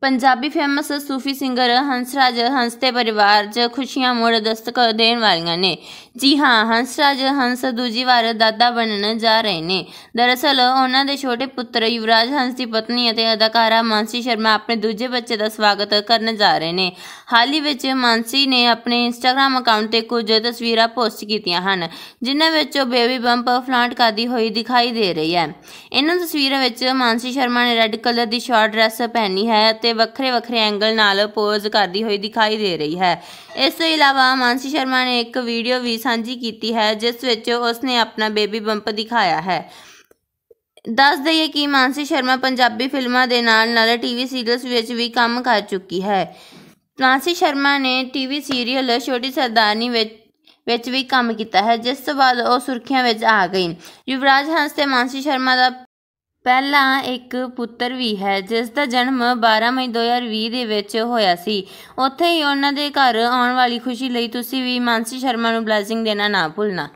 Punjabi famous ਸੂਫੀ singer Hansraj Hans ਤੇ ਪਰਿਵਾਰ 'ਚ ਖੁਸ਼ੀਆਂ ਮੋੜ ਦਸਤਕ ਦੇਣ ਵਾਲੀਆਂ ਨੇ ਜੀ ਹਾਂ ਹੰਸਰਾਜ ਹੰਸ ਦੂਜੀ ਵਾਰ ਦਾਦਾ ਬਣਨ ਜਾ ਰਹੇ ਨੇ ਦਰਅਸਲ ਉਹਨਾਂ ਦੇ ਛੋਟੇ ਪੁੱਤਰ ਯੁਵਰਾਜ ਹੰਸ ਦੀ ਪਤਨੀ ਅਤੇ ਅਦਾਕਾਰਾ ਮਾਨਸੀ ਸ਼ਰਮਾ ਆਪਣੇ ਦੂਜੇ ਬੱਚੇ ਦਾ ਸਵਾਗਤ ਕਰਨ ਜਾ ਰਹੇ ਨੇ ਹਾਲ ਹੀ ਵਿੱਚ ਮਾਨਸੀ ਨੇ ਆਪਣੇ ਇੰਸਟਾਗ੍ਰam ਅਕਾਊਂਟ ਤੇ ਕੁਝ ਤਸਵੀਰਾਂ ਪੋਸਟ ਕੀਤੀਆਂ ਹਨ ਜਿਨ੍ਹਾਂ ਵਿੱਚ ਉਹ ਬੇਬੀ ਬੰਪ ਫਲਾਂਟ ਕਰਦੀ ਹੋਈ ਦਿਖਾਈ ਦੇ ਰਹੀ ਹੈ ਇਹਨਾਂ ਤਸਵੀਰਾਂ ਵਿੱਚ ਮਾਨਸੀ ਸ਼ਰਮਾ ਨੇ ਰੈੱਡ ਕਲਰ ਦੀ ਸ਼ਾਰਟ ਡਰੈਸ ਪਹਿਨੀ ਹੈ ਅਤੇ ਵੱਖਰੇ ਵੱਖਰੇ ਐਂਗਲ ਨਾਲ ਪੋਜ਼ ਕਰਦੀ ਹੋਈ ਦਿਖਾਈ ਦੇ ਰਹੀ ਹੈ ਇਸ ਤੋਂ ਇਲਾਵਾ ਮਾਨਸੀ ਸ਼ਰਮਾ ਨੇ ਇੱਕ ਵੀਡੀਓ ਵੀ ਸਾਂਝੀ ਕੀਤੀ ਹੈ ਜਿਸ ਵਿੱਚ ਉਸ ਨੇ ਆਪਣਾ ਬੇਬੀ ਬੰਪ ਦਿਖਾਇਆ ਹੈ ਦੱਸ ਦਈਏ ਕਿ ਮਾਨਸੀ ਸ਼ਰਮਾ ਪੰਜਾਬੀ ਫਿਲਮਾਂ ਦੇ ਨਾਲ-ਨਾਲ ਟੀਵੀ ਸੀਰੀਅਲਸ ਵਿੱਚ ਵੀ ਕੰਮ ਕਰ ਚੁੱਕੀ ਹੈ ਮਾਨਸੀ ਸ਼ਰਮਾ ਨੇ ਟੀਵੀ ਸੀਰੀਅਲ ਛੋਟੀ ਸਰਦਾਰਨੀ ਵਿੱਚ ਵਿੱਚ ਵੀ ਕੰਮ ਕੀਤਾ ਹੈ ਜਿਸ ਤੋਂ ਬਾਅਦ ਉਹ ਸੁਰਖੀਆਂ ਵਿੱਚ ਆ ਗਈ ਯੁਵਰਾਜ ਹੰਸ ਤੇ ਮਾਨਸੀ ਸ਼ਰਮਾ ਦਾ ਪਹਿਲਾ ਇੱਕ ਪੁੱਤਰ ਵੀ ਹੈ ਜਿਸ ਦਾ ਜਨਮ 12 ਮਈ 2020 ਦੇ ਵਿੱਚ ਹੋਇਆ ਸੀ ਉੱਥੇ ਹੀ ਉਹਨਾਂ ਦੇ ਘਰ ਆਉਣ ਵਾਲੀ ਖੁਸ਼ੀ ਲਈ ਤੁਸੀਂ ਵੀ ਮਾਨਸੀ ਸ਼ਰਮਾ ਨੂੰ ਬਲੇਸਿੰਗ ਦੇਣਾ ਨਾ ਭੁੱਲਣਾ